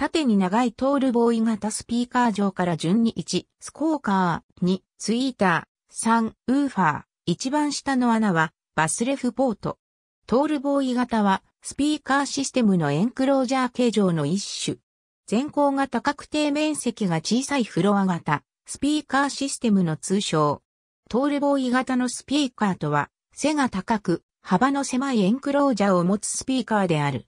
縦に長いトールボーイ型スピーカー上から順に1、スコーカー、2、ツイーター、3、ウーファー。一番下の穴は、バスレフポート。トールボーイ型は、スピーカーシステムのエンクロージャー形状の一種。全高型確定面積が小さいフロア型、スピーカーシステムの通称。トールボーイ型のスピーカーとは、背が高く、幅の狭いエンクロージャーを持つスピーカーである。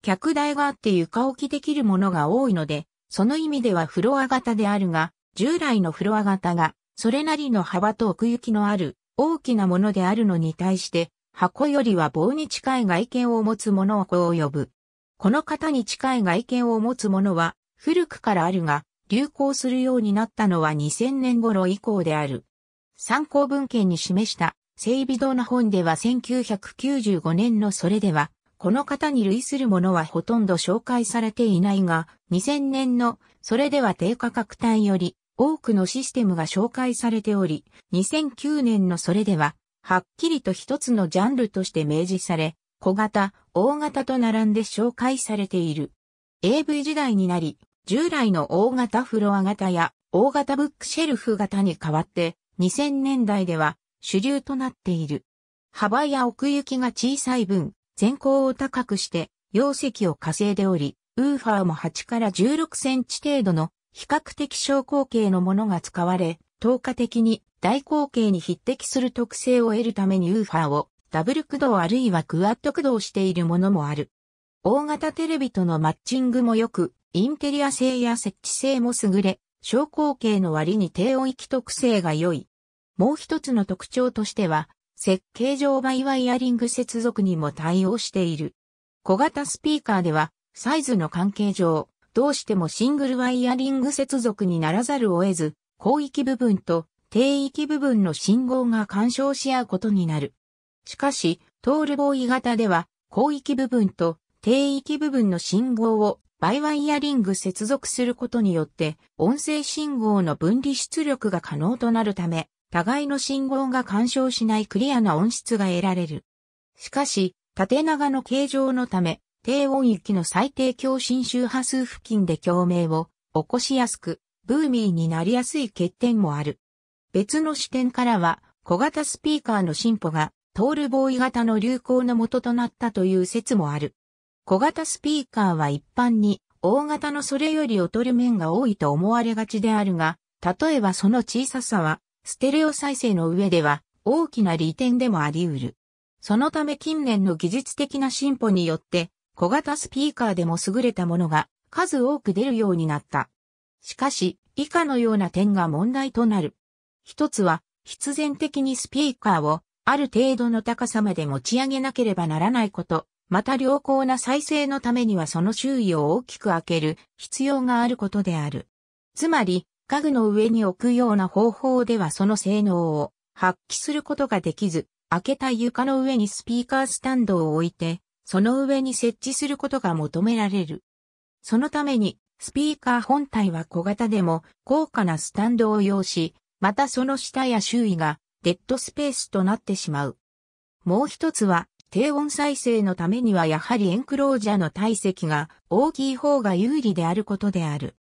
客台があって床置きできるものが多いので、その意味ではフロア型であるが、従来のフロア型が、それなりの幅と奥行きのある大きなものであるのに対して、箱よりは棒に近い外見を持つものをこう呼ぶ。この型に近い外見を持つものは、古くからあるが、流行するようになったのは2000年頃以降である。参考文献に示した、整備堂の本では1995年のそれでは、この方に類するものはほとんど紹介されていないが、2000年のそれでは低価格帯より多くのシステムが紹介されており、2009年のそれでは、はっきりと一つのジャンルとして明示され、小型、大型と並んで紹介されている。AV 時代になり、従来の大型フロア型や大型ブックシェルフ型に変わって、2000年代では主流となっている。幅や奥行きが小さい分、全高を高くして、容積を稼いでおり、ウーファーも8から16センチ程度の比較的小口径のものが使われ、透過的に大口径に匹敵する特性を得るためにウーファーをダブル駆動あるいはクワッド駆動しているものもある。大型テレビとのマッチングも良く、インテリア性や設置性も優れ、小口径の割に低音域特性が良い。もう一つの特徴としては、設計上バイワイヤリング接続にも対応している。小型スピーカーでは、サイズの関係上、どうしてもシングルワイヤリング接続にならざるを得ず、広域部分と低域部分の信号が干渉し合うことになる。しかし、トールボーイ型では、広域部分と低域部分の信号をバイワイヤリング接続することによって、音声信号の分離出力が可能となるため、互いの信号が干渉しないクリアな音質が得られる。しかし、縦長の形状のため、低音域の最低共振周波数付近で共鳴を起こしやすく、ブーミーになりやすい欠点もある。別の視点からは、小型スピーカーの進歩が、トールボーイ型の流行の元となったという説もある。小型スピーカーは一般に、大型のそれより劣る面が多いと思われがちであるが、例えばその小ささは、ステレオ再生の上では大きな利点でもあり得る。そのため近年の技術的な進歩によって小型スピーカーでも優れたものが数多く出るようになった。しかし、以下のような点が問題となる。一つは、必然的にスピーカーをある程度の高さまで持ち上げなければならないこと、また良好な再生のためにはその周囲を大きく開ける必要があることである。つまり、家具の上に置くような方法ではその性能を発揮することができず、開けた床の上にスピーカースタンドを置いて、その上に設置することが求められる。そのために、スピーカー本体は小型でも高価なスタンドを用し、またその下や周囲がデッドスペースとなってしまう。もう一つは、低音再生のためにはやはりエンクロージャーの体積が大きい方が有利であることである。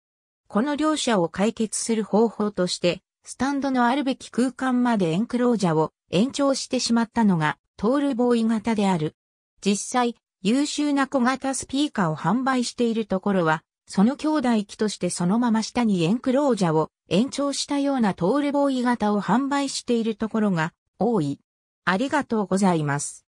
この両者を解決する方法として、スタンドのあるべき空間までエンクロージャを延長してしまったのが、トールボーイ型である。実際、優秀な小型スピーカーを販売しているところは、その兄弟機としてそのまま下にエンクロージャを延長したようなトールボーイ型を販売しているところが多い。ありがとうございます。